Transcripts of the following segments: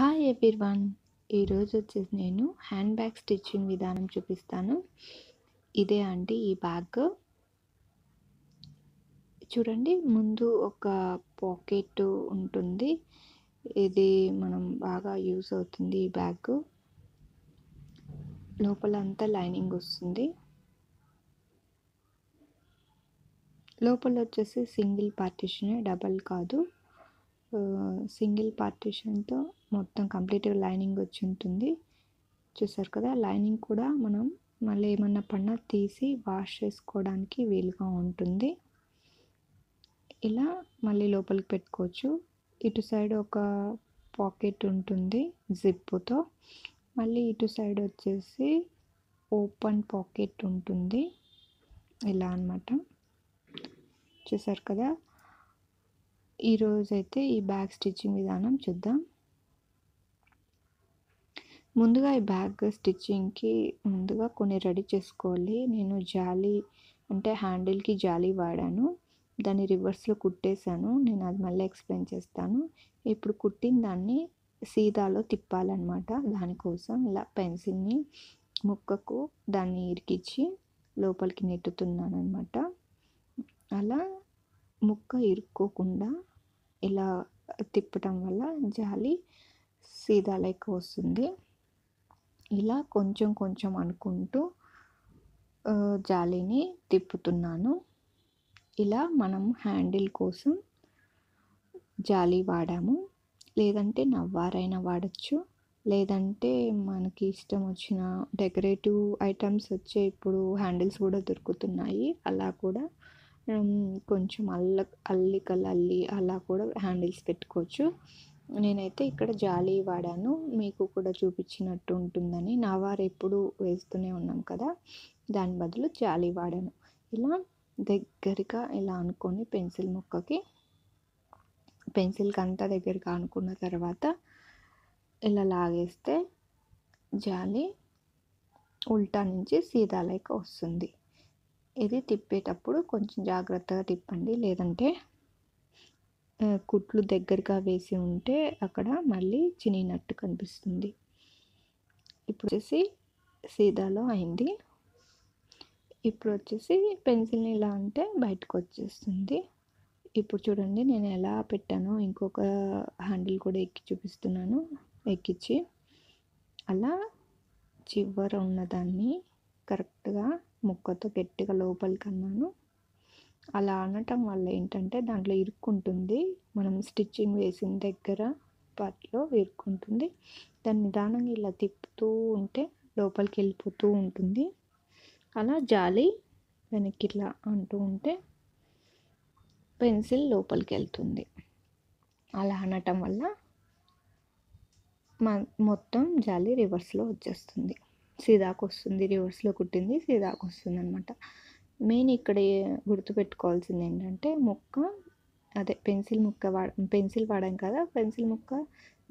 hi everyone ఈరోజు వచ్చేసి నేను హ్యాండ్ బ్యాగ్ స్టిచ్చింగ్ విధానం చూపిస్తాను ఇదే అండి ఈ బ్యాగ్ చూడండి ముందు ఒక పాకెట్ ఉంటుంది ఇది మనం బాగా యూస్ అవుతుంది ఈ బ్యాగ్ లోపలంతా లైనింగ్ వస్తుంది లోపల వచ్చేసి సింగిల్ పార్టిషన్ డబల్ కాదు సింగిల్ పార్టీషన్తో మొత్తం కంప్లీట్ లైనింగ్ వచ్చి ఉంటుంది చూసారు కదా లైనింగ్ కూడా మనం మళ్ళీ ఏమన్నా పడినా తీసి వాష్ చేసుకోవడానికి వీలుగా ఉంటుంది ఇలా మళ్ళీ లోపలికి పెట్టుకోవచ్చు ఇటు సైడ్ ఒక పాకెట్ ఉంటుంది జిప్పుతో మళ్ళీ ఇటు సైడ్ వచ్చేసి ఓపెన్ పాకెట్ ఉంటుంది ఇలా అనమాట చూసారు కదా ఈరోజైతే అయితే ఈ బ్యాగ్ స్టిచ్చింగ్ విధానం చూద్దాం ముందుగా ఈ బ్యాగ్ స్టిచ్చింగ్కి ముందుగా కొన్ని రెడీ చేసుకోవాలి నేను జాలి అంటే హ్యాండిల్కి జాలి వాడాను దాన్ని రివర్స్లో కుట్టేశాను నేను అది మళ్ళీ ఎక్స్ప్లెయిన్ చేస్తాను ఇప్పుడు కుట్టిన దాన్ని సీదాలో తిప్పాలన్నమాట దానికోసం ఇలా పెన్సిల్ని ముక్కకు దాన్ని ఇరికిచ్చి లోపలికి నెట్టుతున్నాను అనమాట అలా ముక్క ఇరుక్కోకుండా ఇలా తిప్పటం వల్ల జాలి సీదా లైక్ వస్తుంది ఇలా కొంచెం కొంచెం అనుకుంటూ జాలిని తిప్పుతున్నాను ఇలా మనం హ్యాండిల్ కోసం జాలి వాడాము లేదంటే నవ్వారైనా వాడచ్చు లేదంటే మనకి ఇష్టం వచ్చిన డెకరేటివ్ ఐటమ్స్ వచ్చే ఇప్పుడు హ్యాండిల్స్ కూడా దొరుకుతున్నాయి అలా కూడా కొంచెం అల్ల అల్లికలు అల్లి అలా కూడా హ్యాండిల్స్ పెట్టుకోవచ్చు నేనైతే ఇక్కడ జాలి వాడాను మీకు కూడా చూపించినట్టు ఉంటుందని నావారు ఎప్పుడు వేస్తూనే ఉన్నాం కదా దాని బదులు జాలి వాడాను ఇలా దగ్గరగా ఇలా అనుకొని పెన్సిల్ ముక్కకి పెన్సిల్కి అంతా దగ్గరగా అనుకున్న తర్వాత ఇలా లాగేస్తే జాలి ఉల్టా నుంచి సీదా వస్తుంది ఇది తిప్పేటప్పుడు కొంచెం జాగ్రత్తగా తిప్పండి లేదంటే కుట్లు దగ్గరగా వేసి ఉంటే అక్కడ మళ్ళీ చినిగినట్టు కనిపిస్తుంది ఇప్పుడు వచ్చేసి సీదాలో అయింది ఇప్పుడు వచ్చేసి పెన్సిల్ని ఇలా అంటే బయటకు వచ్చేస్తుంది ఇప్పుడు చూడండి నేను ఎలా పెట్టానో ఇంకొక హ్యాండిల్ కూడా ఎక్కి చూపిస్తున్నాను ఎక్కించి అలా చివర ఉన్నదాన్ని కరెక్ట్గా ముక్కతో గట్టిగా లోపలికి అన్నాను అలా అనటం వల్ల ఏంటంటే దాంట్లో ఇరుక్కుంటుంది మనం స్టిచ్చింగ్ వేసిన దగ్గర పార్ట్లో ఇరుక్కుంటుంది దాన్ని నిదానంగా ఇలా తిప్పుతూ ఉంటే లోపలికి వెళ్ళిపోతూ ఉంటుంది అలా జాలి వెనక్కి ఇట్లా అంటూ ఉంటే పెన్సిల్ లోపలికి వెళ్తుంది అలా అనటం వల్ల మొత్తం జాలి రివర్స్లో వచ్చేస్తుంది సీదాకు వస్తుంది రివర్స్లో కుట్టింది సీదాకు వస్తుంది అనమాట మెయిన్ ఇక్కడ గుర్తుపెట్టుకోవాల్సింది ఏంటంటే ముక్క అదే పెన్సిల్ ముక్క వాడ పెన్సిల్ వాడాం కదా పెన్సిల్ ముక్క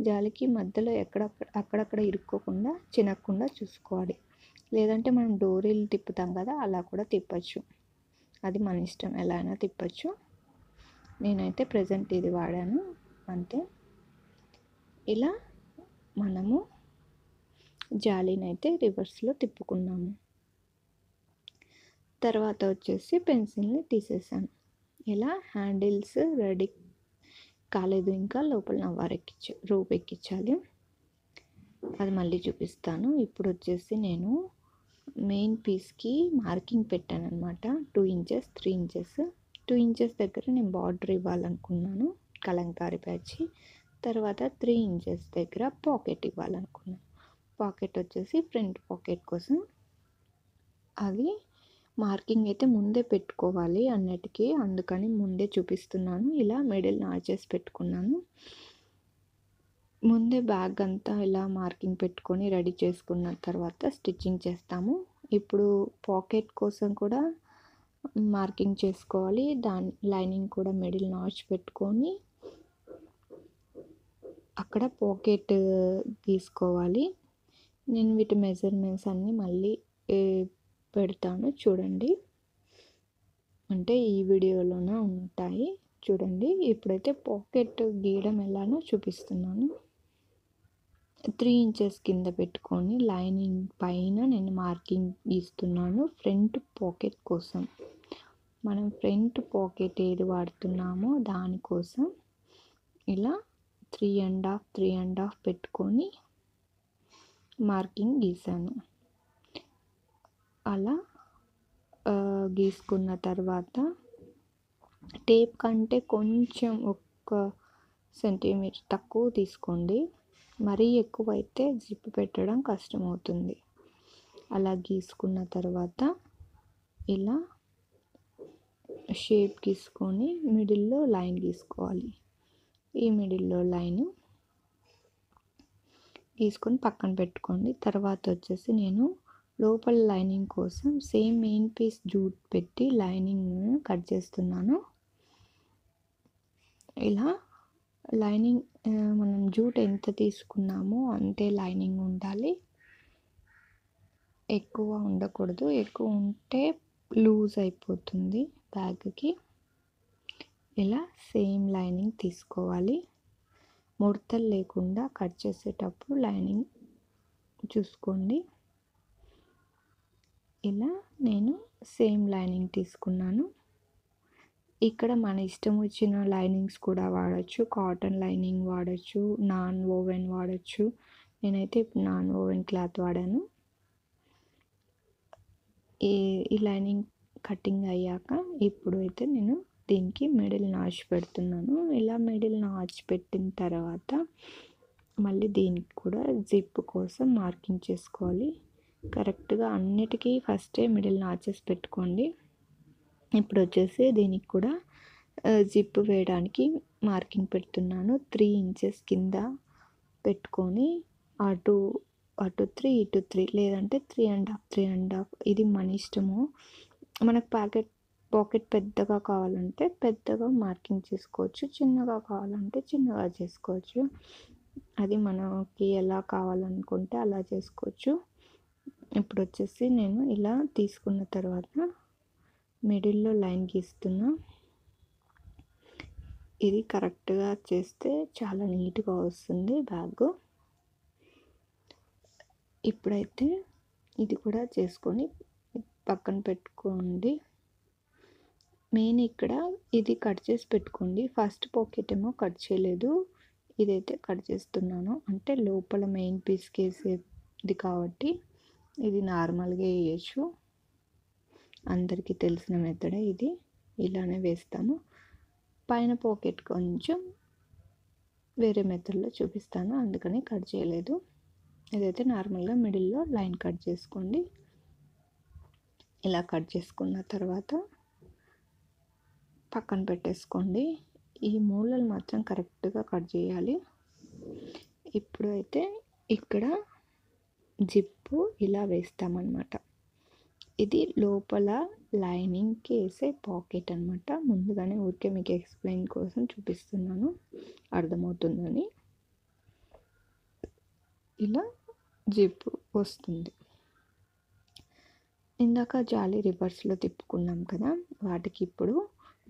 జాలికి మధ్యలో ఎక్కడ అక్కడక్కడ ఇరుక్కోకుండా చినక్కుండా చూసుకోవాలి లేదంటే మనం డోరీలు తిప్పుతాం కదా అలా కూడా తిప్పచ్చు అది మన ఇష్టం ఎలా అయినా తిప్పచ్చు నేనైతే ప్రజెంట్ ఇది వాడాను అంతే ఇలా మనము జాలీని అయితే రివర్స్లో తిప్పుకున్నాము తర్వాత వచ్చేసి పెన్సిల్ని తీసేసాను ఇలా హ్యాండిల్స్ రెడీ కాలేదు ఇంకా లోపల నా వారెక్కించ ఎక్కించాలి అది మళ్ళీ చూపిస్తాను ఇప్పుడు వచ్చేసి నేను మెయిన్ పీస్కి మార్కింగ్ పెట్టాను అనమాట two inches three inches two inches దగ్గర నేను బార్డర్ ఇవ్వాలనుకున్నాను కలంకారీ ప్యాచ్ తర్వాత త్రీ ఇంచెస్ దగ్గర పాకెట్ ఇవ్వాలనుకున్నాను పాకెట్ వచ్చేసి ఫ్రంట్ పాకెట్ కోసం అది మార్కింగ్ అయితే ముందే పెట్టుకోవాలి అన్నిటికీ అందుకని ముందే చూపిస్తున్నాను ఇలా మిడిల్ నార్చెస్ పెట్టుకున్నాను ముందే బ్యాగ్ అంతా ఇలా మార్కింగ్ పెట్టుకొని రెడీ చేసుకున్న తర్వాత స్టిచ్చింగ్ చేస్తాము ఇప్పుడు పాకెట్ కోసం కూడా మార్కింగ్ చేసుకోవాలి దాని లైనింగ్ కూడా మిడిల్ నాచ్ పెట్టుకొని అక్కడ పాకెట్ తీసుకోవాలి నేను వీటి మెజర్మెంట్స్ అన్నీ మళ్ళీ పెడతాను చూడండి అంటే ఈ వీడియోలోనే ఉంటాయి చూడండి ఇప్పుడైతే పాకెట్ గీయడం ఎలానో చూపిస్తున్నాను త్రీ ఇంచెస్ కింద పెట్టుకొని లైనింగ్ పైన నేను మార్కింగ్ గీస్తున్నాను ఫ్రంట్ పాకెట్ కోసం మనం ఫ్రంట్ పాకెట్ ఏది వాడుతున్నామో దానికోసం ఇలా three and half three and half పెట్టుకొని మార్కింగ్ గీసాను అలా గీసుకున్న తర్వాత టేప్ కంటే కొంచెం ఒక్క సెంటీమీటర్ తక్కువ తీసుకోండి మరీ ఎక్కువ అయితే జిప్ పెట్టడం కష్టమవుతుంది అలా గీసుకున్న తర్వాత ఇలా షేప్ గీసుకొని మిడిల్లో లైన్ గీసుకోవాలి ఈ మిడిల్లో లైన్ తీసుకొని పక్కన పెట్టుకోండి తర్వాత వచ్చేసి నేను లోపల లైనింగ్ కోసం సేమ్ మెయిన్ పీస్ జూట్ పెట్టి లైనింగ్ కట్ చేస్తున్నాను ఇలా లైనింగ్ మనం జూట్ ఎంత తీసుకున్నామో అంతే లైనింగ్ ఉండాలి ఎక్కువ ఉండకూడదు ఎక్కువ ఉంటే లూజ్ అయిపోతుంది బ్యాగ్కి ఇలా సేమ్ లైనింగ్ తీసుకోవాలి ముడతలు లేకుండా కట్ చేసేటప్పుడు లైనింగ్ చూసుకోండి ఇలా నేను సేమ్ లైనింగ్ తీసుకున్నాను ఇక్కడ మన ఇష్టం వచ్చిన లైనింగ్స్ కూడా వాడచ్చు కాటన్ లైనింగ్ వాడచ్చు నాన్ ఓవెన్ వాడచ్చు నేనైతే ఇప్పుడు నాన్ ఓవెన్ క్లాత్ వాడాను ఈ లైనింగ్ కటింగ్ అయ్యాక ఇప్పుడు అయితే నేను దీనికి మిడిల్ నాచ్ పెడుతున్నాను ఇలా మిడిల్ నాచ్ పెట్టిన తర్వాత మళ్ళీ దీనికి కూడా జిప్ కోసం మార్కింగ్ చేసుకోవాలి కరెక్ట్గా అన్నిటికీ ఫస్టే మిడిల్ నాచెస్ పెట్టుకోండి ఇప్పుడు వచ్చేసి దీనికి కూడా జిప్ వేయడానికి మార్కింగ్ పెడుతున్నాను త్రీ ఇంచెస్ కింద పెట్టుకొని అటు అటు త్రీ ఇటు త్రీ లేదంటే three and half three and half ఇది మన ఇష్టము మనకు ప్యాకెట్ పాకెట్ పెద్దగా కావాలంటే పెద్దగా మార్కింగ్ చేసుకోవచ్చు చిన్నగా కావాలంటే చిన్నగా చేసుకోవచ్చు అది మనకి ఎలా కావాలనుకుంటే అలా చేసుకోవచ్చు ఇప్పుడు వచ్చేసి నేను ఇలా తీసుకున్న తర్వాత మిడిల్లో లైన్ గీస్తున్నా ఇది కరెక్ట్గా చేస్తే చాలా నీట్గా వస్తుంది బ్యాగ్ ఇప్పుడైతే ఇది కూడా చేసుకొని పక్కన పెట్టుకోండి మెయిన్ ఇక్కడ ఇది కట్ చేసి పెట్టుకోండి ఫస్ట్ పాకెట్ ఏమో కట్ చేయలేదు ఇదైతే కట్ చేస్తున్నాను అంటే లోపల మెయిన్ పీస్ కేసేది కాబట్టి ఇది నార్మల్గా వేయచ్చు అందరికీ తెలిసిన మెథడే ఇది ఇలానే వేస్తాము పైన పాకెట్ కొంచెం వేరే మెథడ్లో చూపిస్తాను అందుకని కట్ చేయలేదు ఇదైతే నార్మల్గా మిడిల్లో లైన్ కట్ చేసుకోండి ఇలా కట్ చేసుకున్న తర్వాత పక్కన పెట్టేసుకోండి ఈ మూలలు మాత్రం కరెక్ట్గా కట్ చేయాలి ఇప్పుడు అయితే ఇక్కడ జిప్పు ఇలా వేస్తామన్నమాట ఇది లోపల లైనింగ్కి వేసే పాకెట్ అనమాట ముందుగానే ఊరికే మీకు ఎక్స్ప్లెయిన్ కోసం చూపిస్తున్నాను అర్థమవుతుందని ఇలా జిప్పు వస్తుంది ఇందాక జాలి రివర్స్లో తిప్పుకున్నాం కదా వాటికి ఇప్పుడు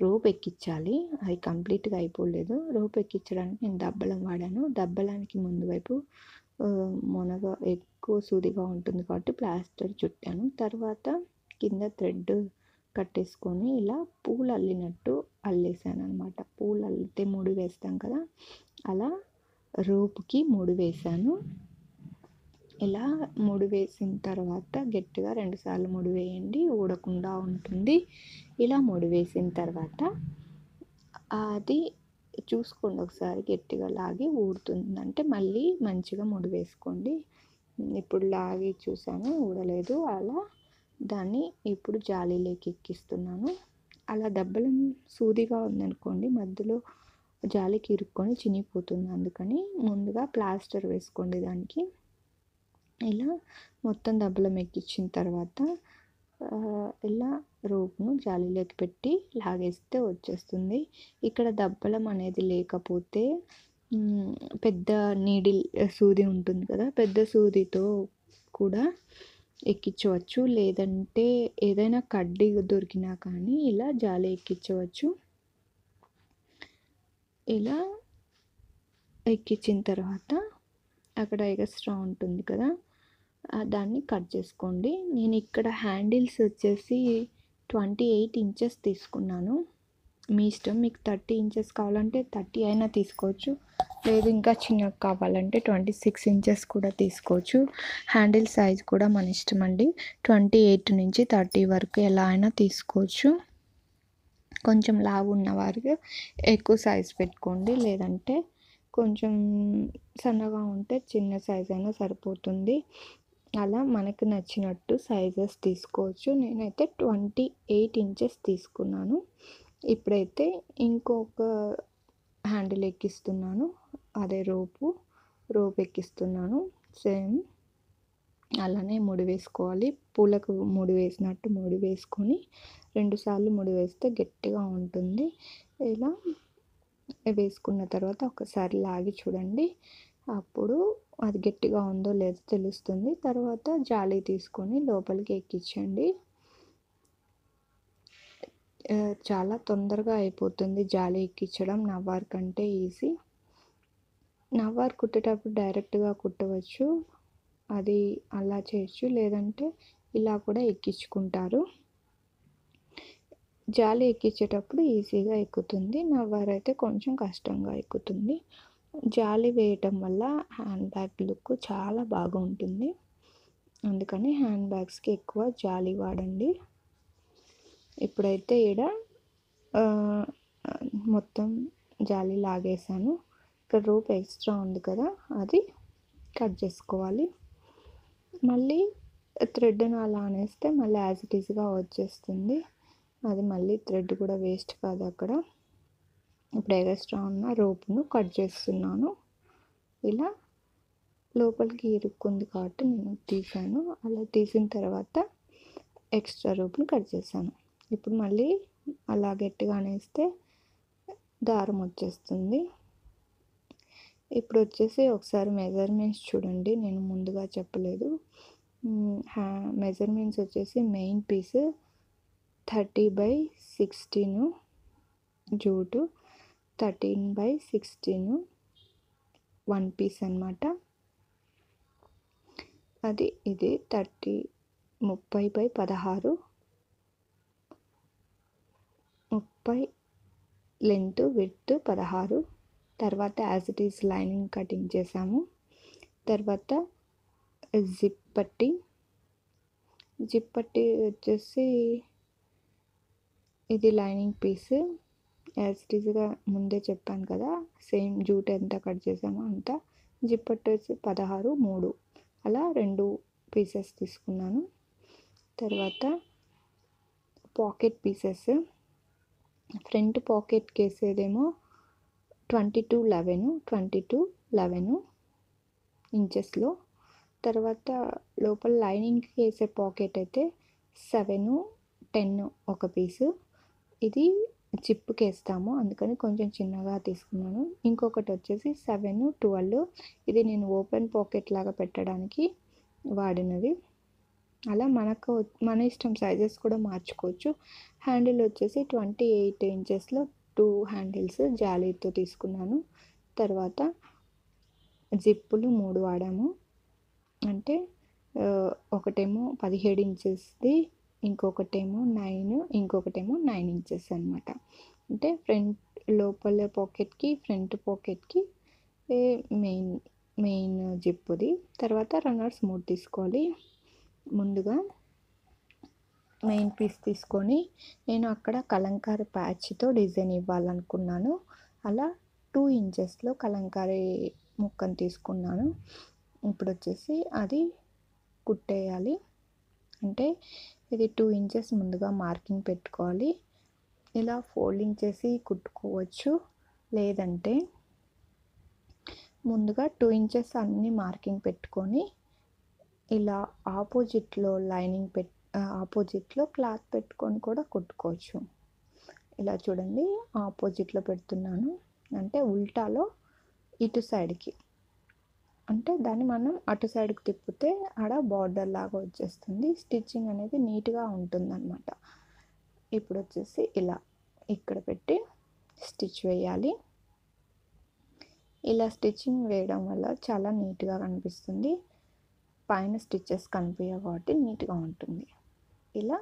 రోప్ ఎక్కించాలి అది కంప్లీట్గా అయిపోలేదు రోప్ ఎక్కించడానికి నేను దబ్బలం వాడాను దబ్బలానికి ముందు వైపు మునగ ఎక్కువ సూదిగా ఉంటుంది కాబట్టి ప్లాస్టర్ చుట్టాను తర్వాత కింద థ్రెడ్ కట్టేసుకొని ఇలా పూలు అల్లినట్టు అల్లేసాను అనమాట పూలు అల్లితే ముడి వేస్తాం కదా అలా రోపుకి ముడి వేశాను ఇలా ముడి వేసిన తర్వాత గట్టిగా రెండుసార్లు ముడి వేయండి ఊడకుండా ఉంటుంది ఇలా ముడి వేసిన తర్వాత అది చూసుకోండి ఒకసారి గట్టిగా లాగి ఊడుతుందంటే మళ్ళీ మంచిగా ముడి వేసుకోండి ఇప్పుడు లాగి చూసాను ఊడలేదు అలా దాన్ని ఇప్పుడు జాలీలోకి ఎక్కిస్తున్నాను అలా దెబ్బలు సూదిగా ఉందనుకోండి మధ్యలో జాలికి ఇరుక్కొని చినిగిపోతుంది అందుకని ముందుగా ప్లాస్టర్ వేసుకోండి దానికి ఇలా మొత్తం దెబ్బలు ఎక్కించిన తర్వాత ఇలా రోప్ను జాలీలోకి పెట్టి లాగేస్తే వచ్చేస్తుంది ఇక్కడ దబ్బలం అనేది లేకపోతే పెద్ద నీడిల్ సూది ఉంటుంది కదా పెద్ద సూదితో కూడా ఎక్కించవచ్చు లేదంటే ఏదైనా కడ్డీ దొరికినా కానీ ఇలా జాలి ఎక్కించవచ్చు ఇలా ఎక్కించిన తర్వాత అక్కడ ఎగస్ట్రా ఉంటుంది కదా దాన్ని కట్ చేసుకోండి నేను ఇక్కడ హ్యాండిల్స్ వచ్చేసి ట్వంటీ ఎయిట్ ఇంచెస్ తీసుకున్నాను మీ ఇష్టం మీకు థర్టీ ఇంచెస్ కావాలంటే థర్టీ అయినా తీసుకోవచ్చు లేదు ఇంకా చిన్నగా కావాలంటే ట్వంటీ సిక్స్ ఇంచెస్ కూడా తీసుకోవచ్చు హ్యాండిల్ సైజ్ కూడా మన ఇష్టం అండి ట్వంటీ ఎయిట్ నుంచి థర్టీ వరకు ఎలా అయినా తీసుకోవచ్చు కొంచెం లావు ఉన్నవారికి ఎక్కువ సైజ్ పెట్టుకోండి లేదంటే కొంచెం సన్నగా ఉంటే చిన్న సైజ్ అయినా సరిపోతుంది అలా మనకు నచ్చినట్టు సైజెస్ తీసుకోవచ్చు నేనైతే ట్వంటీ ఎయిట్ ఇంచెస్ తీసుకున్నాను ఇప్పుడైతే ఇంకొక హ్యాండిల్ ఎక్కిస్తున్నాను అదే రోపు రోప్ ఎక్కిస్తున్నాను సేమ్ అలానే ముడి వేసుకోవాలి పూలకు ముడి వేసినట్టు ముడి వేసుకొని రెండుసార్లు ముడి వేస్తే గట్టిగా ఉంటుంది ఇలా వేసుకున్న తర్వాత ఒకసారి లాగి చూడండి అప్పుడు అది గట్టిగా ఉందో లేదో తెలుస్తుంది తర్వాత జాలి తీసుకొని లోపలికి ఎక్కించండి చాలా తొందరగా అయిపోతుంది జాలి ఎక్కించడం నవ్వార్ కంటే ఈజీ నవ్వార్ కుట్టేటప్పుడు డైరెక్ట్గా కుట్టవచ్చు అది అలా చేయొచ్చు లేదంటే ఇలా కూడా ఎక్కించుకుంటారు జాలి ఎక్కించేటప్పుడు ఈజీగా ఎక్కుతుంది నవ్వారైతే కొంచెం కష్టంగా ఎక్కుతుంది జాలి వేయటం వల్ల హ్యాండ్ బ్యాగ్ లుక్ చాలా బాగుంటుంది అందుకని హ్యాండ్ బ్యాగ్స్కి ఎక్కువ జాలి వాడండి ఇప్పుడైతే ఈడ మొత్తం జాలి లాగేసాను ఇక్కడ రూప్ ఎక్స్ట్రా ఉంది కదా అది కట్ చేసుకోవాలి మళ్ళీ థ్రెడ్ అలా అనేస్తే మళ్ళీ యాజ్ ఇట్ ఈజ్గా వచ్చేస్తుంది అది మళ్ళీ థ్రెడ్ కూడా వేస్ట్ కాదు అక్కడ ఇప్పుడు ఎగస్ట్రా ఉన్న రోపును కట్ చేస్తున్నాను ఇలా లోపలికి ఇరుక్కుంది కాబట్టి నేను తీసాను అలా తీసిన తర్వాత ఎక్స్ట్రా రోప్ని కట్ చేశాను ఇప్పుడు మళ్ళీ అలా గట్టిగా అనేస్తే దారం వచ్చేస్తుంది ఇప్పుడు వచ్చేసి ఒకసారి మెజర్మెంట్స్ చూడండి నేను ముందుగా చెప్పలేదు హ్యా మెజర్మెంట్స్ వచ్చేసి main piece thirty by sixteen jute thirteen by sixteen one piece అనమాట అది ఇది థర్టీ ముప్పై బై పదహారు ముప్పై లెంత్ విడ్త్ పదహారు తర్వాత as it is lining cutting చేసాము తర్వాత జిప్ పట్టి జిప్ పట్టి వచ్చేసి ఇది లైనింగ్ పీస్ యాజ్ టీజ్గా ముందే చెప్పాను కదా సేమ్ జూట్ ఎంత కట్ చేసామో అంత జిప్ వచ్చి పదహారు మూడు అలా రెండు పీసెస్ తీసుకున్నాను తర్వాత పాకెట్ పీసెస్ ఫ్రంట్ పాకెట్కి వేసేదేమో twenty two eleven twenty two eleven ఇంచెస్లో తర్వాత లోపల లైనింగ్ వేసే పాకెట్ అయితే సెవెను టెన్ ఒక పీసు ఇది చిప్పుకేస్తాము అందుకని కొంచెం చిన్నగా తీసుకున్నాను ఇంకొకటి వచ్చేసి సెవెన్ ట్వెల్వ్ ఇది నేను ఓపెన్ పాకెట్ లాగా పెట్టడానికి వాడినది అలా మనకు మన ఇష్టం సైజెస్ కూడా మార్చుకోవచ్చు హ్యాండిల్ వచ్చేసి ట్వంటీ ఎయిట్ ఇంచెస్లో టూ హ్యాండిల్స్ జాలీతో తీసుకున్నాను తర్వాత జిప్పులు మూడు వాడాము అంటే ఒకటేమో పదిహేడు ఇంచెస్ది ఇంకొకటేమో నైన్ ఇంకొకటేమో నైన్ ఇంచెస్ అనమాట అంటే ఫ్రంట్ లోపల పాకెట్కి ఫ్రంట్ పాకెట్కి మెయిన్ మెయిన్ జిప్పుది తర్వాత రన్నర్స్ మూడు తీసుకోవాలి ముందుగా మెయిన్ పీస్ తీసుకొని నేను అక్కడ కలంకార ప్యాచ్తో డిజైన్ ఇవ్వాలనుకున్నాను అలా టూ ఇంచెస్లో కలంకారీ ముక్కను తీసుకున్నాను ఇప్పుడు వచ్చేసి అది కుట్టేయాలి అంటే ఇది టూ ఇంచెస్ ముందుగా మార్కింగ్ పెట్టుకోవాలి ఇలా ఫోల్డింగ్ చేసి కుట్టుకోవచ్చు లేదంటే ముందుగా టూ ఇంచెస్ అన్ని మార్కింగ్ పెట్టుకొని ఇలా ఆపోజిట్లో లైనింగ్ పెట్ ఆపోజిట్లో క్లాత్ పెట్టుకొని కూడా కుట్టుకోవచ్చు ఇలా చూడండి ఆపోజిట్లో పెడుతున్నాను అంటే ఉల్టాలో ఇటు సైడ్కి అంటే దాన్ని మనం అటు సైడ్కి తిప్పితే ఆడ బార్డర్ లాగా వచ్చేస్తుంది స్టిచ్చింగ్ అనేది నీట్గా ఉంటుందన్నమాట ఇప్పుడు వచ్చేసి ఇలా ఇక్కడ పెట్టి స్టిచ్ వేయాలి ఇలా స్టిచ్చింగ్ వేయడం వల్ల చాలా నీట్గా కనిపిస్తుంది పైన స్టిచ్చెస్ కనిపించవు కాబట్టి నీట్గా ఉంటుంది ఇలా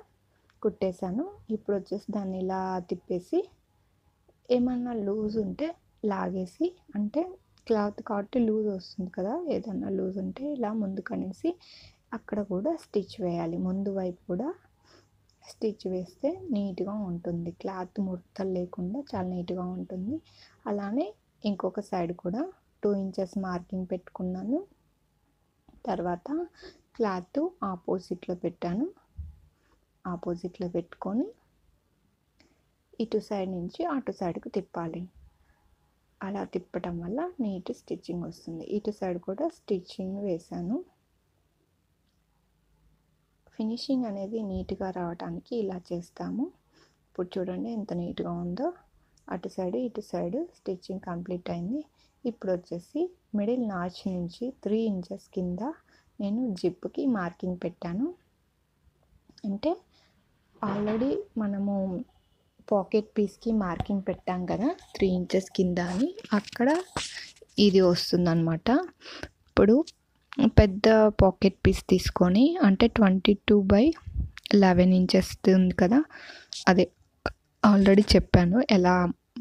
కుట్టేశాను ఇప్పుడు వచ్చేసి దాన్ని ఇలా తిప్పేసి ఏమన్నా లూజ్ ఉంటే లాగేసి అంటే క్లాత్ కాబట్టి లూజ్ వస్తుంది కదా ఏదన్నా లూజ్ ఉంటే ఇలా ముందు కనేసి అక్కడ కూడా స్టిచ్ వేయాలి ముందు వైపు కూడా స్టిచ్ వేస్తే నీట్గా ఉంటుంది క్లాత్ ముడతలు లేకుండా చాలా నీట్గా ఉంటుంది అలానే ఇంకొక సైడ్ కూడా టూ ఇంచెస్ మార్కింగ్ పెట్టుకున్నాను తర్వాత క్లాత్ ఆపోజిట్లో పెట్టాను ఆపోజిట్లో పెట్టుకొని ఇటు సైడ్ నుంచి అటు సైడ్కి తిప్పాలి అలా తిప్పటం వల్ల నీట్ స్టిచ్చింగ్ వస్తుంది ఇటు సైడ్ కూడా స్టిచ్చింగ్ వేశాను ఫినిషింగ్ అనేది నీట్గా రావడానికి ఇలా చేస్తాము ఇప్పుడు చూడండి ఎంత నీట్గా ఉందో అటు సైడ్ ఇటు సైడ్ స్టిచ్చింగ్ కంప్లీట్ అయింది ఇప్పుడు వచ్చేసి మిడిల్ నాచ్ నుంచి త్రీ ఇంచెస్ కింద నేను జిప్కి మార్కింగ్ పెట్టాను అంటే ఆల్రెడీ మనము పాకెట్ పీస్కి మార్కింగ్ పెట్టాం కదా త్రీ ఇంచెస్ కింద అని అక్కడ ఇది వస్తుందన్నమాట ఇప్పుడు పెద్ద పాకెట్ పీస్ తీసుకొని అంటే twenty two by eleven inches ఉంది కదా అదే ఆల్రెడీ చెప్పాను ఎలా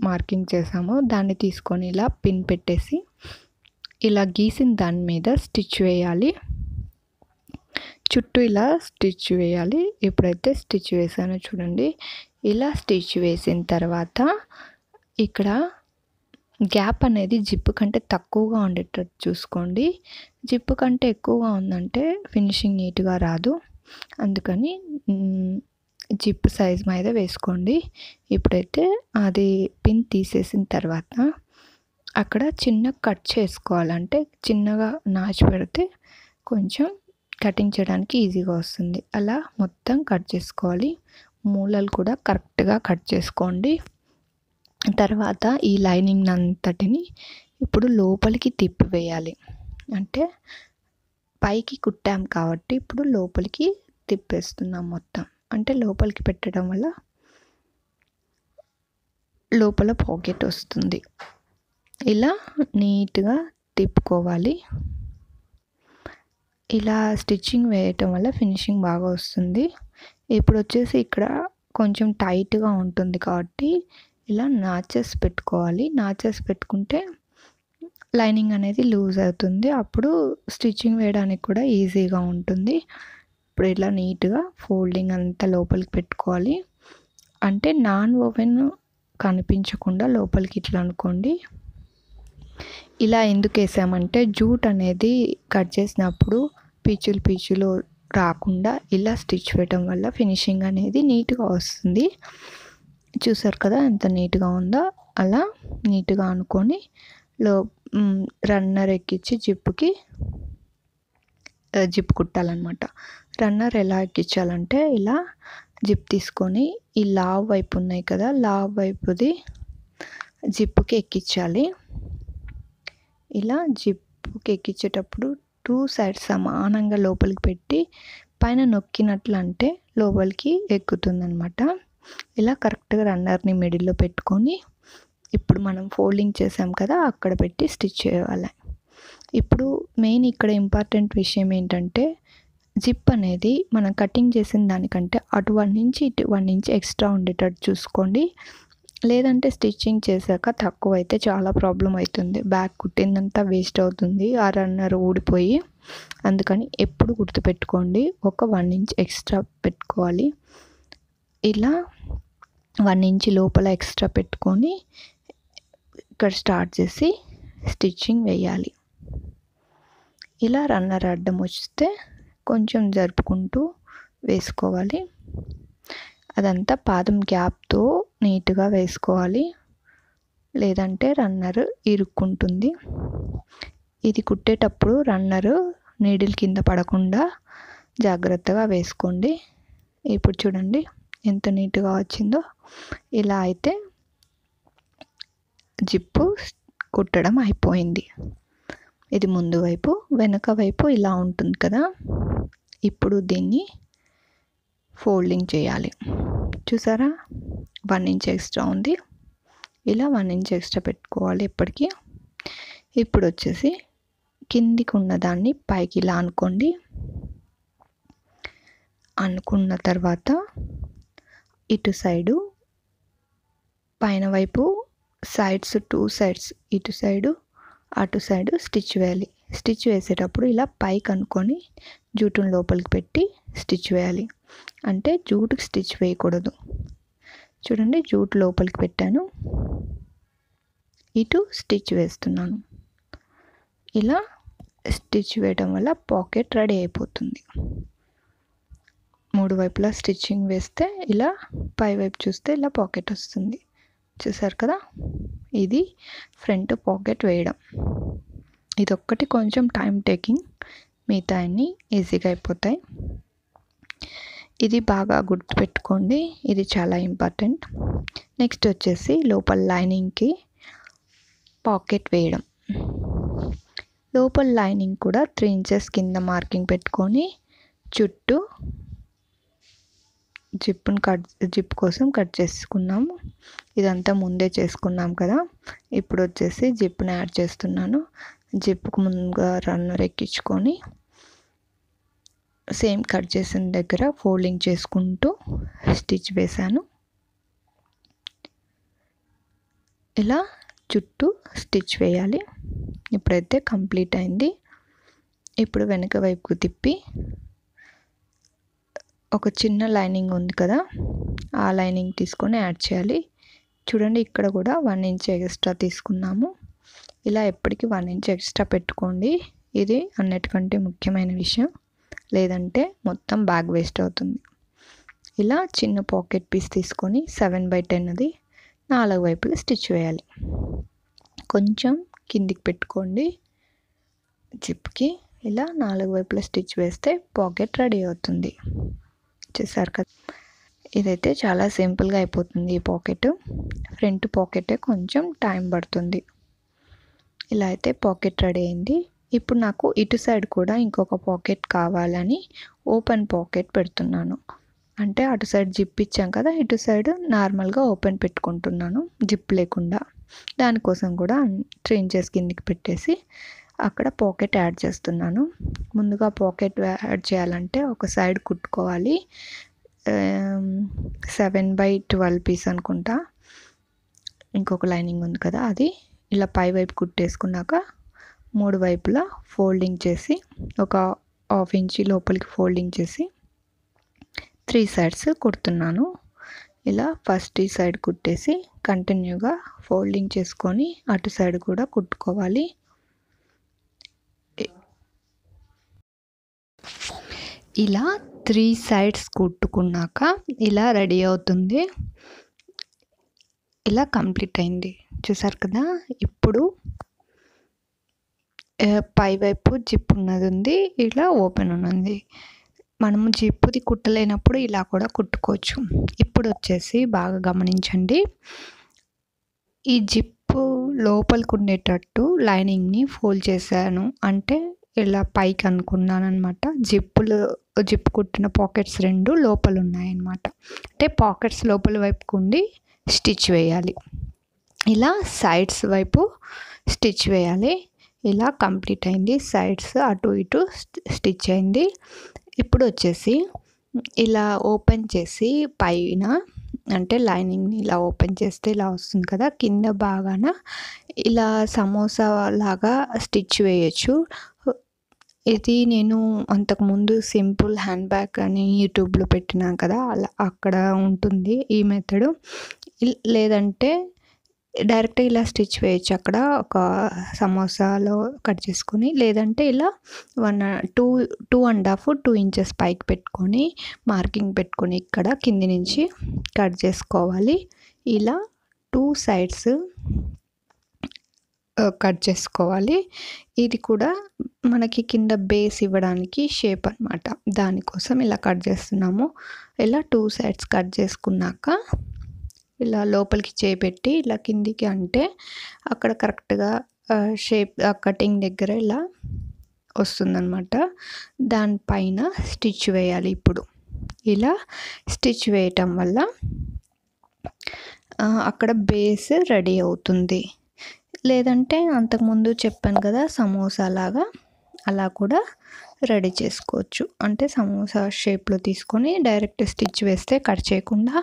మార్కింగ్ చేసామో దాన్ని తీసుకొని ఇలా పిన్ పెట్టేసి ఇలా గీసిన దాని మీద స్టిచ్ వేయాలి చుట్టూ ఇలా స్టిచ్ వేయాలి ఎప్పుడైతే స్టిచ్ వేసానో చూడండి ఇలా స్టిచ్ వేసిన తర్వాత ఇక్కడ గ్యాప్ అనేది జిప్పు కంటే తక్కువగా ఉండేటట్టు చూసుకోండి జిప్పు కంటే ఎక్కువగా ఉందంటే ఫినిషింగ్ నీట్గా రాదు అందుకని జిప్ సైజ్ మీద వేసుకోండి ఇప్పుడైతే అది పిన్ తీసేసిన తర్వాత అక్కడ చిన్న కట్ చేసుకోవాలంటే చిన్నగా నాచి పెడితే కొంచెం కటింగ్ చేయడానికి ఈజీగా వస్తుంది అలా మొత్తం కట్ చేసుకోవాలి మూలలు కూడా కరెక్ట్గా కట్ చేసుకోండి తర్వాత ఈ లైనింగ్ అంతటిని ఇప్పుడు లోపలికి తిప్పివేయాలి అంటే పైకి కుట్టాం కాబట్టి ఇప్పుడు లోపలికి తిప్పేస్తున్నాం మొత్తం అంటే లోపలికి పెట్టడం వల్ల లోపల పాకెట్ వస్తుంది ఇలా నీట్గా తిప్పుకోవాలి ఇలా స్టిచ్చింగ్ వేయటం వల్ల ఫినిషింగ్ బాగా వస్తుంది ఇప్పుడు వచ్చేసి ఇక్కడ కొంచెం టైట్గా ఉంటుంది కాబట్టి ఇలా నాచెస్ పెట్టుకోవాలి నాచెస్ పెట్టుకుంటే లైనింగ్ అనేది లూజ్ అవుతుంది అప్పుడు స్టిచ్చింగ్ వేయడానికి కూడా ఈజీగా ఉంటుంది ఇప్పుడు ఇలా నీట్గా ఫోల్డింగ్ అంతా లోపలికి పెట్టుకోవాలి అంటే నాన్ ఓవెన్ కనిపించకుండా లోపలికి ఇట్లా అనుకోండి ఇలా ఎందుకు వేసామంటే జూట్ అనేది కట్ చేసినప్పుడు పీచులు పీచులు రాకుండా ఇలా స్టిచ్ పెట్టడం వల్ల ఫినిషింగ్ అనేది నీట్గా వస్తుంది చూసారు కదా ఎంత నీట్గా ఉందో అలా నీట్గా అనుకొని లో రన్నర్ ఎక్కించి జిప్పుకి జిప్ కుట్టాలన్నమాట రన్నర్ ఎలా ఎక్కించాలంటే ఇలా జిప్ తీసుకొని ఈ లావ్ వైపు ఉన్నాయి కదా లావ్ వైపుది జిప్పుకి ఎక్కించాలి ఇలా జిప్పుకి ఎక్కించేటప్పుడు టూ సైడ్స్ సమానంగా లోపలికి పెట్టి పైన నొక్కినట్లు అంటే లోపలికి ఎక్కుతుందనమాట ఇలా కరెక్ట్గా రన్నర్ని మిడిల్లో పెట్టుకొని ఇప్పుడు మనం ఫోల్డింగ్ చేసాం కదా అక్కడ పెట్టి స్టిచ్ చేయాలి ఇప్పుడు మెయిన్ ఇక్కడ ఇంపార్టెంట్ విషయం ఏంటంటే జిప్ అనేది మనం కటింగ్ చేసిన దానికంటే అటు వన్ ఇంచ్ ఇటు వన్ ఇంచ్ ఎక్స్ట్రా ఉండేటట్టు చూసుకోండి లేదంటే స్టిచ్చింగ్ చేశాక తక్కువ అయితే చాలా ప్రాబ్లం అవుతుంది బ్యాగ్ కుట్టిందంతా వేస్ట్ అవుతుంది ఆ రన్నర్ ఊడిపోయి అందుకని ఎప్పుడు గుర్తుపెట్టుకోండి ఒక వన్ ఇంచ్ ఎక్స్ట్రా పెట్టుకోవాలి ఇలా వన్ ఇంచ్ లోపల ఎక్స్ట్రా పెట్టుకొని ఇక్కడ స్టార్ట్ చేసి స్టిచ్చింగ్ వేయాలి ఇలా రన్నర్ అడ్డం వస్తే కొంచెం జరుపుకుంటూ వేసుకోవాలి అదంతా పాదం గ్యాప్తో నీట్గా వేసుకోవాలి లేదంటే రన్నర్ ఇరుక్కుంటుంది ఇది కుట్టేటప్పుడు రన్నరు నీడిల్ కింద పడకుండా జాగ్రత్తగా వేసుకోండి ఇప్పుడు చూడండి ఎంత నీట్గా వచ్చిందో ఇలా అయితే జిప్పు కుట్టడం అయిపోయింది ఇది ముందు వైపు వెనుక వైపు ఇలా ఉంటుంది కదా ఇప్పుడు దీన్ని ఫోల్డింగ్ చేయాలి చూసారా వన్ ఇంచ్ ఎక్స్ట్రా ఉంది ఇలా వన్ ఇంచ్ ఎక్స్ట్రా పెట్టుకోవాలి ఎప్పటికీ ఇప్పుడు వచ్చేసి కిందికి ఉన్నదాన్ని పైకి ఇలా అనుకోండి అనుకున్న తర్వాత ఇటు సైడు పైన వైపు సైడ్స్ టూ సైడ్స్ ఇటు సైడు అటు సైడు స్టిచ్ వేయాలి స్టిచ్ వేసేటప్పుడు ఇలా పైకి అనుకొని జూటును లోపలికి పెట్టి స్టిచ్ వేయాలి అంటే జూట్కి స్టిచ్ వేయకూడదు చూడండి జూట్ లోపలికి పెట్టాను ఇటు స్టిచ్ వేస్తున్నాను ఇలా స్టిచ్ వేయడం వల్ల పాకెట్ రెడీ అయిపోతుంది మూడు వైపులా స్టిచ్చింగ్ వేస్తే ఇలా పై వైపు చూస్తే ఇలా పాకెట్ వస్తుంది చూసారు కదా ఇది ఫ్రంట్ పాకెట్ వేయడం ఒక్కటి కొంచెం టైం టేకింగ్ మిగతా అన్నీ ఈజీగా అయిపోతాయి ఇది బాగా గుర్తుపెట్టుకోండి ఇది చాలా ఇంపార్టెంట్ నెక్స్ట్ వచ్చేసి లోపల లైనింగ్కి పాకెట్ వేయడం లోపల లైనింగ్ కూడా త్రీ ఇంచెస్ కింద మార్కింగ్ పెట్టుకొని చుట్టూ జిప్పును కట్ జిప్ కోసం కట్ చేసుకున్నాము ఇదంతా ముందే చేసుకున్నాం కదా ఇప్పుడు వచ్చేసి జిప్ను యాడ్ చేస్తున్నాను జిప్కు ముందుగా రన్నర్ ఎక్కించుకొని సేమ్ కట్ చేసిన దగ్గర ఫోల్డింగ్ చేసుకుంటూ స్టిచ్ వేసాను ఇలా చుట్టూ స్టిచ్ వేయాలి ఇప్పుడైతే కంప్లీట్ అయింది ఇప్పుడు వెనక వైపుకు తిప్పి ఒక చిన్న లైనింగ్ ఉంది కదా ఆ లైనింగ్ తీసుకొని యాడ్ చేయాలి చూడండి ఇక్కడ కూడా వన్ ఇంచ్ ఎక్స్ట్రా తీసుకున్నాము ఇలా ఎప్పటికీ వన్ ఇంచ్ ఎక్స్ట్రా పెట్టుకోండి ఇది అన్నిటికంటే ముఖ్యమైన విషయం లేదంటే మొత్తం బ్యాగ్ వేస్ట్ అవుతుంది ఇలా చిన్న పాకెట్ పీస్ తీసుకొని సెవెన్ బై టెన్ అది నాలుగు వైపులు స్టిచ్ వేయాలి కొంచెం కిందికి పెట్టుకోండి జిప్కి ఇలా నాలుగు వైపుల స్టిచ్ వేస్తే పాకెట్ రెడీ అవుతుంది చూసారు కదా ఇదైతే చాలా సింపుల్గా అయిపోతుంది ఈ పాకెట్ ఫ్రంట్ పాకెటే కొంచెం టైం పడుతుంది ఇలా అయితే పాకెట్ రెడీ అయింది ఇప్పుడు నాకు ఇటు సైడ్ కూడా ఇంకొక పాకెట్ కావాలని ఓపెన్ పాకెట్ పెడుతున్నాను అంటే అటు సైడ్ జిప్ ఇచ్చాం కదా ఇటు సైడ్ నార్మల్గా ఓపెన్ పెట్టుకుంటున్నాను జిప్ లేకుండా దానికోసం కూడా త్రీ కిందికి పెట్టేసి అక్కడ పాకెట్ యాడ్ చేస్తున్నాను ముందుగా పాకెట్ యాడ్ చేయాలంటే ఒక సైడ్ కుట్టుకోవాలి సెవెన్ బై ట్వెల్వ్ పీస్ అనుకుంటా ఇంకొక లైనింగ్ ఉంది కదా అది ఇలా పై వైపు కుట్టేసుకున్నాక మూడు వైపులా ఫోల్డింగ్ చేసి ఒక హాఫ్ ఇంచి లోపలికి ఫోల్డింగ్ చేసి త్రీ సైడ్స్ కుడుతున్నాను ఇలా ఫస్ట్ ఈ సైడ్ కుట్టేసి కంటిన్యూగా ఫోల్డింగ్ చేసుకొని అటు సైడ్ కూడా కుట్టుకోవాలి ఇలా త్రీ సైడ్స్ కుట్టుకున్నాక ఇలా రెడీ అవుతుంది ఇలా కంప్లీట్ అయింది చూసారు కదా ఇప్పుడు పైవైపు జిప్ ఉన్నది ఉంది ఇలా ఓపెన్ ఉన్నది మనము జిప్పుది కుట్టలేనప్పుడు ఇలా కూడా కుట్టుకోవచ్చు ఇప్పుడు వచ్చేసి బాగా గమనించండి ఈ జిప్పు లోపలికి ఉండేటట్టు లైనింగ్ని ఫోల్డ్ చేశాను అంటే ఇలా పైకి అనుకున్నాను అనమాట జిప్పులు జిప్పు కుట్టిన పాకెట్స్ రెండు లోపల ఉన్నాయన్నమాట అంటే పాకెట్స్ లోపల వైపుకు ఉండి స్టిచ్ వేయాలి ఇలా సైడ్స్ వైపు స్టిచ్ వేయాలి ఇలా కంప్లీట్ అయింది సైడ్స్ అటు ఇటు స్టిచ్ అయింది ఇప్పుడు వచ్చేసి ఇలా ఓపెన్ చేసి పైన అంటే లైనింగ్ని ఇలా ఓపెన్ చేస్తే ఇలా వస్తుంది కదా కింద బాగాన ఇలా సమోసా లాగా స్టిచ్ వేయచ్చు ఇది నేను అంతకుముందు సింపుల్ హ్యాండ్ బ్యాగ్ అని యూట్యూబ్లో పెట్టినా కదా అలా అక్కడ ఉంటుంది ఈ మెథడు లేదంటే డైరెక్ట్ ఇలా స్టిచ్ వేయచ్చు అక్కడ ఒక సమోసాలో కట్ చేసుకొని లేదంటే ఇలా one two two and half two inches పైకి పెట్టుకొని మార్కింగ్ పెట్టుకొని ఇక్కడ కింది నుంచి కట్ చేసుకోవాలి ఇలా టూ సైడ్స్ కట్ చేసుకోవాలి ఇది కూడా మనకి కింద బేస్ ఇవ్వడానికి షేప్ అనమాట దానికోసం ఇలా కట్ చేస్తున్నాము ఇలా టూ సైడ్స్ కట్ చేసుకున్నాక ఇలా లోపలికి చేపెట్టి ఇలా కిందికి అంటే అక్కడ కరెక్ట్గా షేప్ ఆ కటింగ్ దగ్గర ఇలా వస్తుందన్నమాట దానిపైన స్టిచ్ వేయాలి ఇప్పుడు ఇలా స్టిచ్ వేయటం వల్ల అక్కడ బేస్ రెడీ అవుతుంది లేదంటే అంతకుముందు చెప్పాను కదా సమోసా లాగా అలా కూడా రెడీ చేసుకోవచ్చు అంటే సమోసా షేప్లో తీసుకొని డైరెక్ట్ స్టిచ్ వేస్తే కట్ చేయకుండా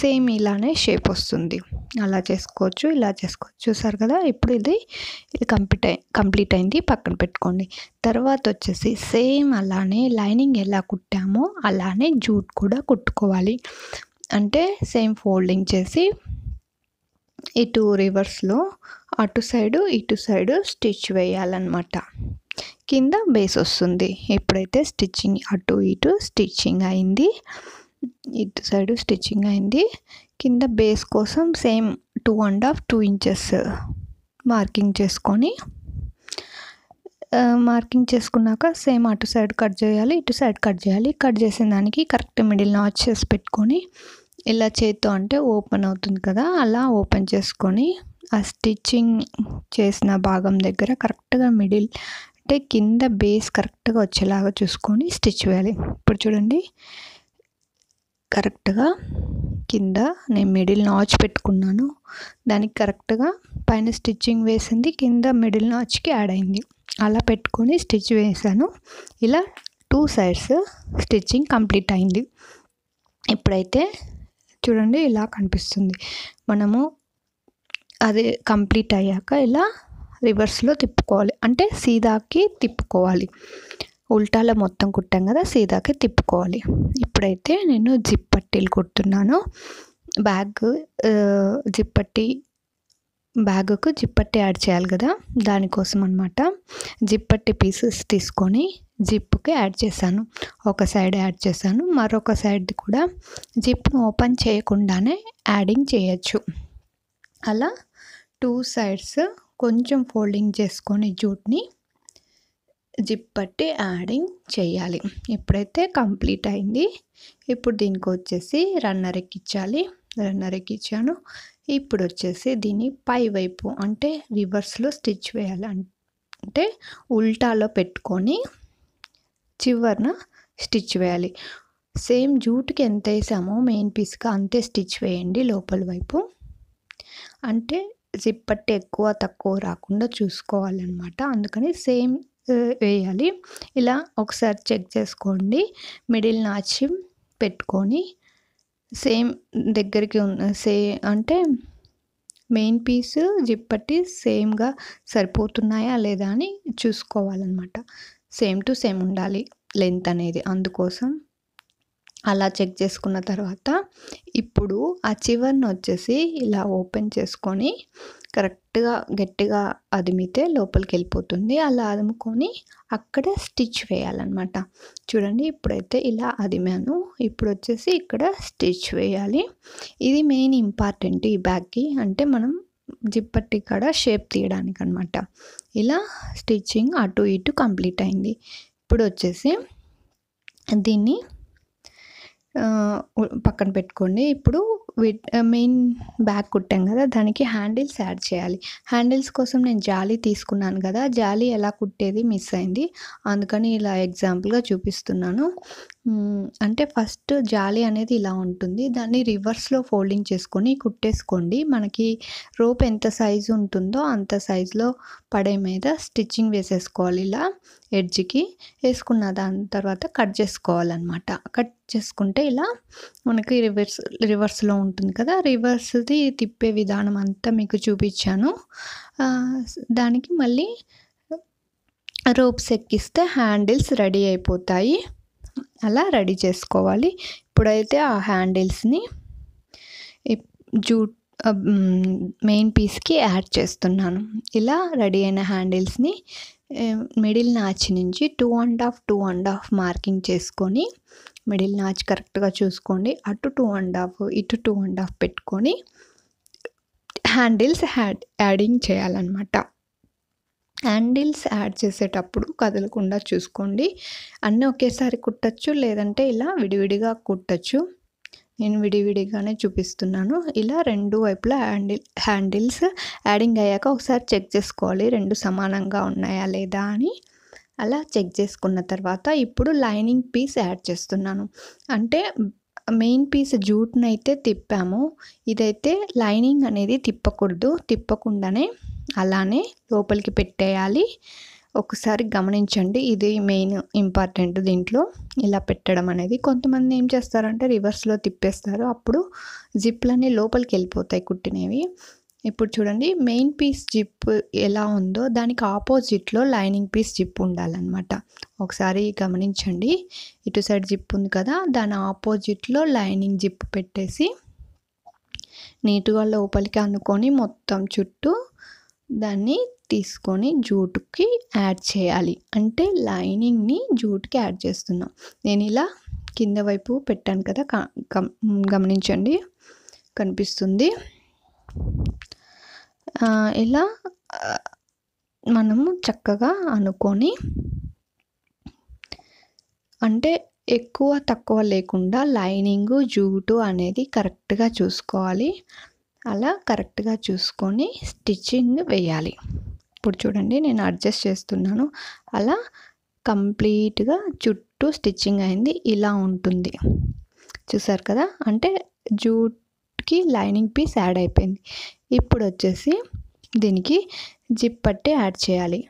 సేమ్ ఇలానే షేప్ వస్తుంది అలా చేసుకోవచ్చు ఇలా చేసుకోవచ్చు చూసారు కదా ఇప్పుడు ఇది కంప్లీట్ అయి కంప్లీట్ అయింది పక్కన పెట్టుకోండి తర్వాత వచ్చేసి సేమ్ అలానే లైనింగ్ ఎలా కుట్టామో అలానే జూట్ కూడా కుట్టుకోవాలి అంటే సేమ్ ఫోల్డింగ్ చేసి ఇటు రివర్స్లో అటు సైడు ఇటు సైడు స్టిచ్ వేయాలన్నమాట కింద బేస్ వస్తుంది ఎప్పుడైతే స్టిచ్చింగ్ అటు ఇటు స్టిచ్చింగ్ అయింది ఇటు సైడు స్టిచ్చింగ్ అయింది కింద బేస్ కోసం same two and half two inches marking చేసుకొని మార్కింగ్ చేసుకున్నాక సేమ్ అటు సైడ్ కట్ చేయాలి ఇటు సైడ్ కట్ చేయాలి కట్ చేసిన దానికి కరెక్ట్ మిడిల్ నాచ్ చేసి పెట్టుకొని ఇలా చేత్తో అంటే ఓపెన్ అవుతుంది కదా అలా ఓపెన్ చేసుకొని ఆ స్టిచ్చింగ్ చేసిన భాగం దగ్గర కరెక్ట్గా మిడిల్ అంటే కింద బేస్ కరెక్ట్గా వచ్చేలాగా చూసుకొని స్టిచ్ వేయాలి ఇప్పుడు చూడండి కరెక్ట్గా కింద నేను మిడిల్ నాచ్ పెట్టుకున్నాను దానికి కరెక్ట్గా పైన స్టిచ్చింగ్ వేసింది కింద మిడిల్ నాచ్కి యాడ్ అయింది అలా పెట్టుకొని స్టిచ్ వేసాను ఇలా టూ సైడ్స్ స్టిచ్చింగ్ కంప్లీట్ అయింది ఇప్పుడైతే చూడండి ఇలా కనిపిస్తుంది మనము అది కంప్లీట్ అయ్యాక ఇలా రివర్స్లో తిప్పుకోవాలి అంటే సీదాకి తిప్పుకోవాలి ఉల్టాల మొత్తం కుట్టాం కదా సీదాకి తిప్పుకోవాలి ఇప్పుడైతే నేను జిప్ పట్టీలు కుడుతున్నాను బ్యాగ్ జిప్ బ్యాగ్కు బ్యాగుకు జిప్పట్టి యాడ్ చేయాలి కదా దానికోసం అనమాట జిప్పట్టి పీసెస్ తీసుకొని జిప్పుకి యాడ్ చేశాను ఒక సైడ్ యాడ్ చేశాను మరొక సైడ్ కూడా జిప్ను ఓపెన్ చేయకుండానే యాడింగ్ చేయొచ్చు అలా టూ సైడ్స్ కొంచెం ఫోల్డింగ్ చేసుకొని జూట్ని జిప్ పట్టి యాడింగ్ చేయాలి ఎప్పుడైతే కంప్లీట్ అయింది ఇప్పుడు దీనికి వచ్చేసి రన్నర్ ఎక్కించాలి రన్నర్ ఎక్కించాను ఇప్పుడు వచ్చేసి దీని పై వైపు అంటే రివర్స్లో స్టిచ్ వేయాలి అంటే ఉల్టాలో పెట్టుకొని చివరన స్టిచ్ వేయాలి సేమ్ జూట్కి ఎంత వేసామో మెయిన్ పీస్గా అంతే స్టిచ్ వేయండి లోపల వైపు అంటే జిప్పట్టి ఎక్కువ తక్కువ రాకుండా చూసుకోవాలన్నమాట అందుకని సేమ్ వేయాలి ఇలా ఒకసారి చెక్ చేసుకోండి మిడిల్ నాచి పెట్టుకొని సేమ్ దగ్గరికి ఉన్న సే అంటే మెయిన్ పీస్ జిప్పట్టి సేమ్గా సరిపోతున్నాయా లేదా అని చూసుకోవాలన్నమాట సేమ్ టు సేమ్ ఉండాలి లెంత్ అనేది అందుకోసం అలా చెక్ చేసుకున్న తర్వాత ఇప్పుడు ఆ చివరిని వచ్చేసి ఇలా ఓపెన్ చేసుకొని కరెక్ట్గా గట్టిగా అదిమితే లోపలికి వెళ్ళిపోతుంది అలా అదుముకొని అక్కడ స్టిచ్ వేయాలన్నమాట చూడండి ఇప్పుడైతే ఇలా అదిమాను ఇప్పుడు వచ్చేసి ఇక్కడ స్టిచ్ వేయాలి ఇది మెయిన్ ఇంపార్టెంట్ ఈ బ్యాగ్కి అంటే మనం జిప్పట్టి కాడ షేప్ తీయడానికి అనమాట ఇలా స్టిచ్చింగ్ అటు ఇటు కంప్లీట్ అయింది ఇప్పుడు వచ్చేసి దీన్ని పక్కన పెట్టుకోండి ఇప్పుడు విట్ మెయిన్ బ్యాగ్ కుట్టాం కదా దానికి హ్యాండిల్స్ యాడ్ చేయాలి హ్యాండిల్స్ కోసం నేను జాలి తీసుకున్నాను కదా జాలి ఎలా కుట్టేది మిస్ అయింది అందుకని ఇలా ఎగ్జాంపుల్గా చూపిస్తున్నాను అంటే ఫస్ట్ జాలి అనేది ఇలా ఉంటుంది దాన్ని రివర్స్లో ఫోల్డింగ్ చేసుకొని కుట్టేసుకోండి మనకి రోప్ ఎంత సైజు ఉంటుందో అంత సైజులో పడే మీద స్టిచ్చింగ్ వేసేసుకోవాలి ఇలా ఎడ్జ్కి వేసుకున్న దాని తర్వాత కట్ చేసుకోవాలన్నమాట కట్ చేసుకుంటే ఇలా మనకి రివర్స్ రివర్స్లో ఉంటుంది కదా రివర్స్ది తిప్పే విధానం అంతా మీకు చూపించాను దానికి మళ్ళీ రోప్స్ ఎక్కిస్తే హ్యాండిల్స్ రెడీ అయిపోతాయి అలా రెడీ చేసుకోవాలి ఇప్పుడైతే ఆ హ్యాండిల్స్ని జూ మెయిన్ పీస్కి యాడ్ చేస్తున్నాను ఇలా రెడీ అయిన హ్యాండిల్స్ని మిడిల్ నాచి నుంచి two and half two and half marking చేసుకొని మిడిల్ నాచ్ కరెక్ట్గా చూసుకోండి అటు టూ అండ్ హాఫ్ ఇటు టూ అండ్ హాఫ్ పెట్టుకొని హ్యాండిల్స్ హ్యాడ్ యాడింగ్ చేయాలన్నమాట హ్యాండిల్స్ యాడ్ చేసేటప్పుడు కదలకుండా చూసుకోండి అన్నీ ఒకేసారి కుట్టచ్చు లేదంటే ఇలా విడివిడిగా కుట్టచ్చు నేను విడివిడిగానే చూపిస్తున్నాను ఇలా రెండు వైపులా హ్యాండిల్ హ్యాండిల్స్ యాడింగ్ అయ్యాక ఒకసారి చెక్ చేసుకోవాలి రెండు సమానంగా ఉన్నాయా లేదా అని అలా చెక్ చేసుకున్న తర్వాత ఇప్పుడు లైనింగ్ పీస్ యాడ్ చేస్తున్నాను అంటే మెయిన్ పీస్ జూట్ని అయితే తిప్పాము ఇదైతే లైనింగ్ అనేది తిప్పకూడదు తిప్పకుండానే అలానే లోపలికి పెట్టేయాలి ఒకసారి గమనించండి ఇది మెయిన్ ఇంపార్టెంట్ దీంట్లో ఇలా పెట్టడం అనేది కొంతమంది ఏం చేస్తారంటే రివర్స్లో తిప్పేస్తారు అప్పుడు జిప్లన్నీ లోపలికి వెళ్ళిపోతాయి కుట్టినవి ఇప్పుడు చూడండి మెయిన్ పీస్ జిప్ ఎలా ఉందో దానికి ఆపోజిట్లో లైనింగ్ పీస్ జిప్ ఉండాలన్నమాట ఒకసారి గమనించండి ఇటు సైడ్ జిప్ ఉంది కదా దాని ఆపోజిట్లో లైనింగ్ జిప్ పెట్టేసి నీటుగా లోపలికి అనుకొని మొత్తం చుట్టూ దాన్ని తీసుకొని జూటుకి యాడ్ చేయాలి అంటే లైనింగ్ని జూట్కి యాడ్ చేస్తున్నాం నేను ఇలా కింద వైపు పెట్టాను కదా గమనించండి కనిపిస్తుంది ఇలా మనము చక్కగా అనుకొని అంటే ఎక్కువ తక్కువ లేకుండా లైనింగు జూటు అనేది కరెక్ట్గా చూసుకోవాలి అలా కరెక్ట్గా చూసుకొని స్టిచ్చింగ్ వేయాలి ఇప్పుడు చూడండి నేను అడ్జస్ట్ చేస్తున్నాను అలా కంప్లీట్గా చుట్టూ స్టిచ్చింగ్ అయింది ఇలా ఉంటుంది చూసారు కదా అంటే జూట్ పీస్కి లైనింగ్ పీస్ యాడ్ అయిపోయింది ఇప్పుడు వచ్చేసి దీనికి జిప్ పట్టి యాడ్ చేయాలి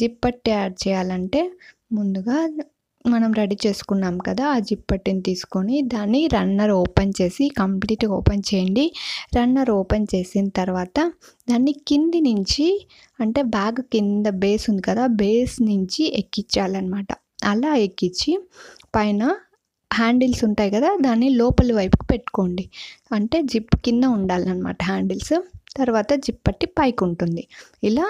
జిప్ పట్టి యాడ్ చేయాలంటే ముందుగా మనం రెడీ చేసుకున్నాం కదా ఆ జిప్ పట్టిని తీసుకొని దాన్ని రన్నర్ ఓపెన్ చేసి కంప్లీట్గా ఓపెన్ చేయండి రన్నర్ ఓపెన్ చేసిన తర్వాత దాన్ని కింది నుంచి అంటే బ్యాగ్ కింద బేస్ ఉంది కదా బేస్ నుంచి ఎక్కించాలన్నమాట అలా ఎక్కించి పైన హ్యాండిల్స్ ఉంటాయి కదా దాన్ని లోపలి వైపు పెట్టుకోండి అంటే జిప్ కింద ఉండాలన్నమాట హ్యాండిల్స్ తర్వాత జిప్ పట్టి పైకి ఉంటుంది ఇలా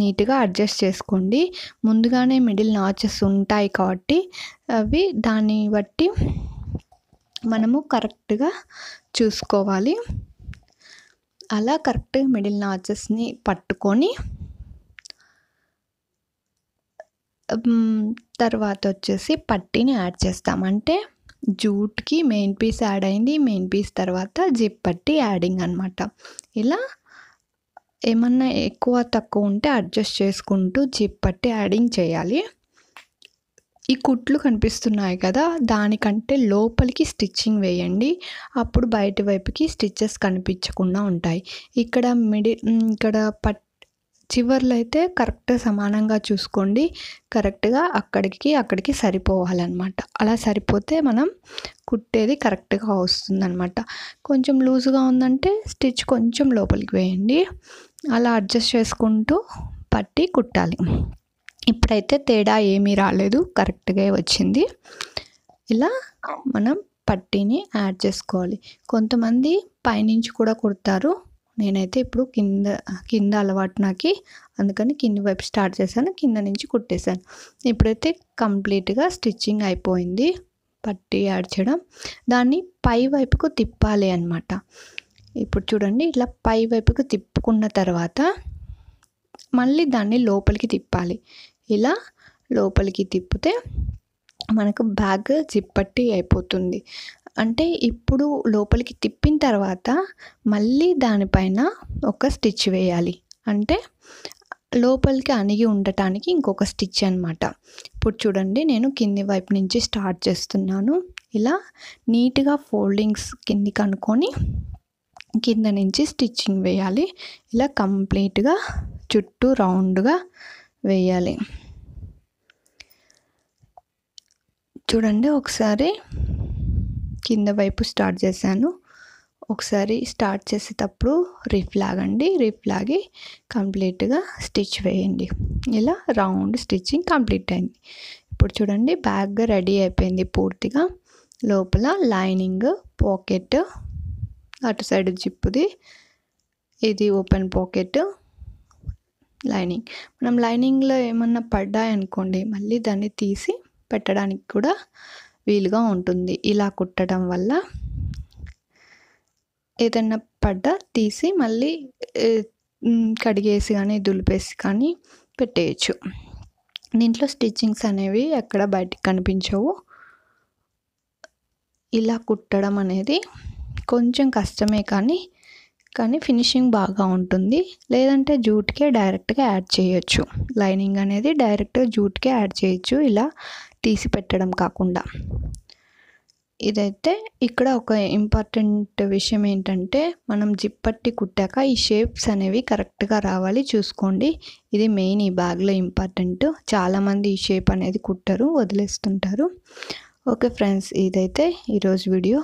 నీట్గా అడ్జస్ట్ చేసుకోండి ముందుగానే మిడిల్ నాచెస్ ఉంటాయి కాబట్టి అవి దాన్ని బట్టి మనము కరెక్ట్గా చూసుకోవాలి అలా కరెక్ట్గా మిడిల్ నాచెస్ని పట్టుకొని తర్వాత వచ్చేసి పట్టీని యాడ్ చేస్తాం అంటే జూట్కి మెయిన్ పీస్ యాడ్ అయింది మెయిన్ పీస్ తర్వాత జిప్ పట్టి యాడింగ్ అనమాట ఇలా ఏమన్నా ఎక్కువ తక్కువ ఉంటే అడ్జస్ట్ చేసుకుంటూ జిప్ పట్టి యాడింగ్ చేయాలి ఈ కుట్లు కనిపిస్తున్నాయి కదా దానికంటే లోపలికి స్టిచ్చింగ్ వేయండి అప్పుడు బయట వైపుకి స్టిచ్చెస్ కనిపించకుండా ఉంటాయి ఇక్కడ మిడి ఇక్కడ పట్ చివర్లో అయితే కరెక్ట్ సమానంగా చూసుకోండి కరెక్ట్గా అక్కడికి అక్కడికి సరిపోవాలన్నమాట అలా సరిపోతే మనం కుట్టేది కరెక్ట్గా వస్తుందన్నమాట కొంచెం లూజ్గా ఉందంటే స్టిచ్ కొంచెం లోపలికి వేయండి అలా అడ్జస్ట్ చేసుకుంటూ పట్టి కుట్టాలి ఇప్పుడైతే తేడా ఏమీ రాలేదు కరెక్ట్గా వచ్చింది ఇలా మనం పట్టీని యాడ్ చేసుకోవాలి కొంతమంది పైనుంచి కూడా కుడతారు నేనైతే ఇప్పుడు కింద కింద అలవాటు నాకు అందుకని కింది వైపు స్టార్ట్ చేశాను కింద నుంచి కుట్టేశాను ఇప్పుడైతే కంప్లీట్గా స్టిచ్చింగ్ అయిపోయింది పట్టి ఆడ్చడం దాన్ని పై వైపుకు తిప్పాలి అనమాట ఇప్పుడు చూడండి ఇలా పై వైపుకు తిప్పుకున్న తర్వాత మళ్ళీ దాన్ని లోపలికి తిప్పాలి ఇలా లోపలికి తిప్పితే మనకు బ్యాగ్ చిప్పట్టి అయిపోతుంది అంటే ఇప్పుడు లోపలికి తిప్పిన తర్వాత మళ్ళీ దానిపైన ఒక స్టిచ్ వేయాలి అంటే లోపలికి అణిగి ఉండటానికి ఇంకొక స్టిచ్ అనమాట ఇప్పుడు చూడండి నేను కింది వైపు నుంచి స్టార్ట్ చేస్తున్నాను ఇలా నీట్గా ఫోల్డింగ్స్ కింది కనుక్కొని కింద నుంచి స్టిచ్చింగ్ వేయాలి ఇలా కంప్లీట్గా చుట్టూ రౌండ్గా వేయాలి చూడండి ఒకసారి కింద వైపు స్టార్ట్ చేశాను ఒకసారి స్టార్ట్ చేసేటప్పుడు రిఫ్ లాగండి రిఫ్ లాగి కంప్లీట్గా స్టిచ్ వేయండి ఇలా రౌండ్ స్టిచ్చింగ్ కంప్లీట్ అయింది ఇప్పుడు చూడండి బ్యాగ్ రెడీ అయిపోయింది పూర్తిగా లోపల లైనింగ్ పాకెట్ అటు సైడ్ జిప్పుది ఇది ఓపెన్ పాకెట్ లైనింగ్ మనం లైనింగ్లో ఏమన్నా పడ్డాయనుకోండి మళ్ళీ దాన్ని తీసి పెట్టడానికి కూడా వీలుగా ఉంటుంది ఇలా కుట్టడం వల్ల ఏదైనా పడ్డ తీసి మళ్ళీ కడిగేసి కానీ దులిపేసి కానీ పెట్టేయచ్చు దీంట్లో స్టిచ్చింగ్స్ అనేవి ఎక్కడ బయటికి కనిపించవు ఇలా కుట్టడం అనేది కొంచెం కష్టమే కానీ కానీ ఫినిషింగ్ బాగా ఉంటుంది లేదంటే జూట్కే డైరెక్ట్గా యాడ్ చేయొచ్చు లైనింగ్ అనేది డైరెక్ట్గా జూట్కే యాడ్ చేయొచ్చు ఇలా తీసి పెట్టడం కాకుండా ఇదైతే ఇక్కడ ఒక ఇంపార్టెంట్ విషయం ఏంటంటే మనం జిప్ పట్టి కుట్టాక ఈ షేప్స్ అనేవి కరెక్ట్గా రావాలి చూసుకోండి ఇది మెయిన్ ఈ బ్యాగ్లో ఇంపార్టెంట్ చాలామంది ఈ షేప్ అనేది కుట్టరు వదిలేస్తుంటారు ఓకే ఫ్రెండ్స్ ఇదైతే ఈరోజు వీడియో